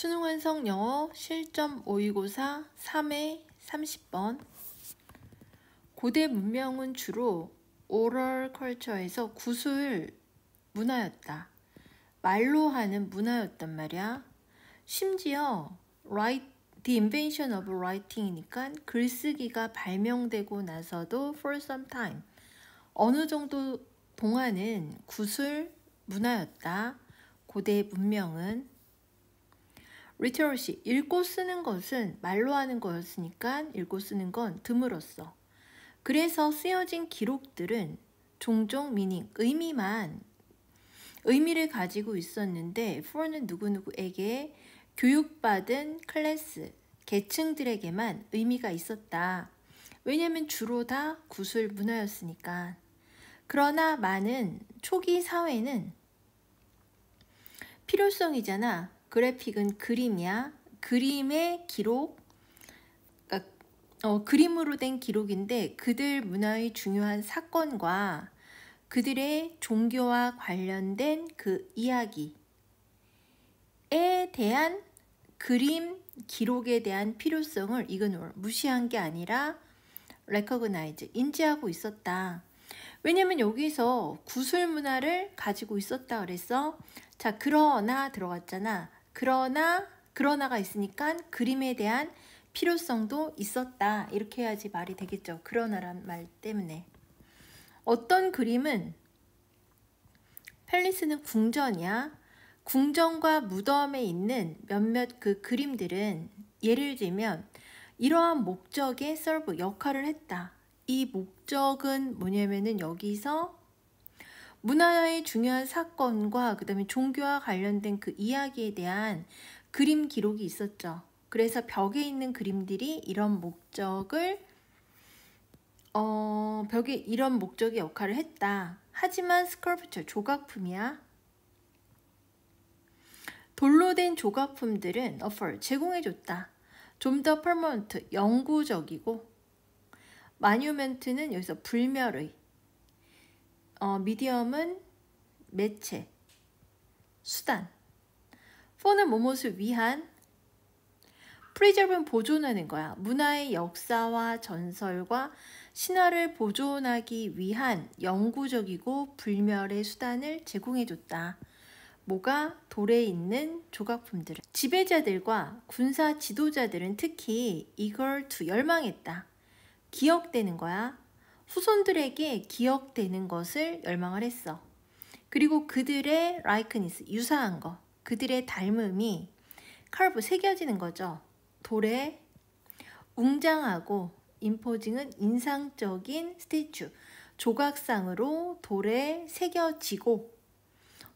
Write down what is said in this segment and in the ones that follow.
수능 완성 영어 실점 모의고사 3회 30번 고대 문명은 주로 오럴 컬처에서 구술 문화였다. 말로 하는 문화였단 말이야. 심지어 라이 i t e the invention of writing이니까 글쓰기가 발명되고 나서도 for some time 어느 정도 동안은 구술 문화였다. 고대 문명은 리터러시 읽고 쓰는 것은 말로 하는 거였으니까 읽고 쓰는 건 드물었어. 그래서 쓰여진 기록들은 종종 미닝, 의미만 의미를 가지고 있었는데 프로는 누구누구에게 교육받은 클래스, 계층들에게만 의미가 있었다. 왜냐면 주로 다 구술 문화였으니까. 그러나 많은 초기 사회는 필요성이잖아. 그래픽은 그림이야. 그림의 기록, 그러니까 어, 그림으로 된 기록인데 그들 문화의 중요한 사건과 그들의 종교와 관련된 그 이야기에 대한 그림 기록에 대한 필요성을 이건 무시한 게 아니라 레커그나이즈 인지하고 있었다. 왜냐면 여기서 구술 문화를 가지고 있었다 그랬어. 자, 그러나 들어갔잖아. 그러나 그러나가 있으니까 그림에 대한 필요성도 있었다. 이렇게 해야지 말이 되겠죠. 그러나란 말 때문에. 어떤 그림은 펠리스는 궁전이야. 궁전과 무덤에 있는 몇몇 그 그림들은 예를 들면 이러한 목적의 서브 역할을 했다. 이 목적은 뭐냐면은 여기서 문화의 중요한 사건과 그다음에 종교와 관련된 그 이야기에 대한 그림 기록이 있었죠. 그래서 벽에 있는 그림들이 이런 목적을 어, 벽에 이런 목적의 역할을 했다. 하지만 스컬프처 조각품이야. 돌로 된 조각품들은 어플 제공해줬다. 좀더 퍼먼트 영구적이고 마뉴멘트는 여기서 불멸의 어, 미디엄은 매체, 수단, 포는 무엇을 위한, 프리저브는 보존하는 거야. 문화의 역사와 전설과 신화를 보존하기 위한 영구적이고 불멸의 수단을 제공해줬다. 뭐가 돌에 있는 조각품들 지배자들과 군사 지도자들은 특히 이걸 두 열망했다. 기억되는 거야. 후손들에게 기억되는 것을 열망을 했어. 그리고 그들의 라이크니스, 유사한 것, 그들의 닮음이 칼브 새겨지는 거죠. 돌에 웅장하고 인포징은 인상적인 스태츄, 조각상으로 돌에 새겨지고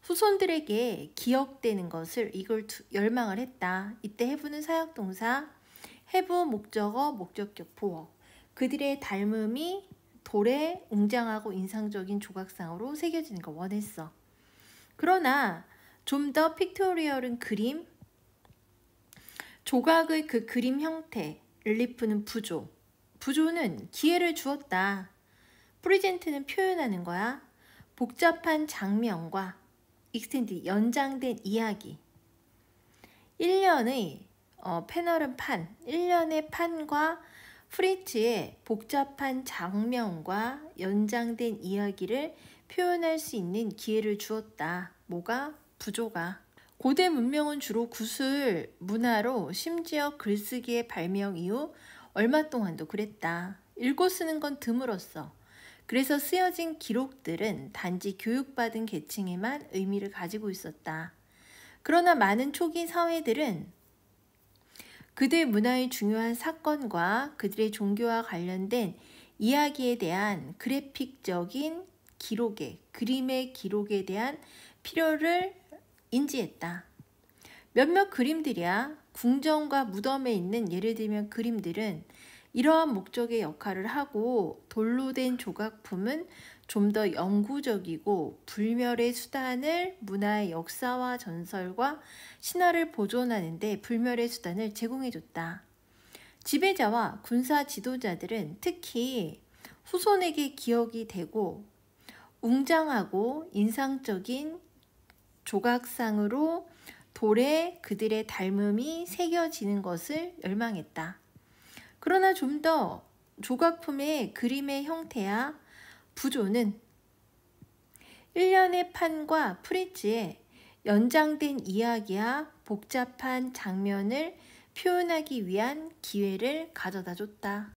후손들에게 기억되는 것을 이걸 두, 열망을 했다. 이때 해부는 사역동사, 해부 목적어, 목적격 보어. 그들의 닮음이 볼에 웅장하고 인상적인 조각상으로 새겨지는 걸 원했어. 그러나 좀 더 픽토리얼은 그림, 조각의 그 그림 형태, 릴리프는 부조, 부조는 기회를 주었다. 프리젠트는 표현하는 거야. 복잡한 장면과 익스텐드 연장된 이야기. 1년의 어, 패널은 판, 1년의 판과 프리츠의 복잡한 장면과 연장된 이야기를 표현할 수 있는 기회를 주었다. 뭐가? 부조가. 고대 문명은 주로 구슬 문화로 심지어 글쓰기의 발명 이후 얼마 동안도 그랬다. 읽고 쓰는 건 드물었어. 그래서 쓰여진 기록들은 단지 교육받은 계층에만 의미를 가지고 있었다. 그러나 많은 초기 사회들은 그들 문화의 중요한 사건과 그들의 종교와 관련된 이야기에 대한 그래픽적인 기록에, 그림의 기록에 대한 필요를 인지했다. 몇몇 그림들이야 궁정과 무덤에 있는 예를 들면 그림들은 이러한 목적의 역할을 하고 돌로 된 조각품은 좀 더 영구적이고 불멸의 수단을 문화의 역사와 전설과 신화를 보존하는데 불멸의 수단을 제공해줬다. 지배자와 군사 지도자들은 특히 후손에게 기억이 되고 웅장하고 인상적인 조각상으로 돌에 그들의 닮음이 새겨지는 것을 열망했다. 그러나 좀 더 조각품의 그림의 형태와 구조는 1년의 판과 프리츠에 연장된 이야기와 복잡한 장면을 표현하기 위한 기회를 가져다 줬다.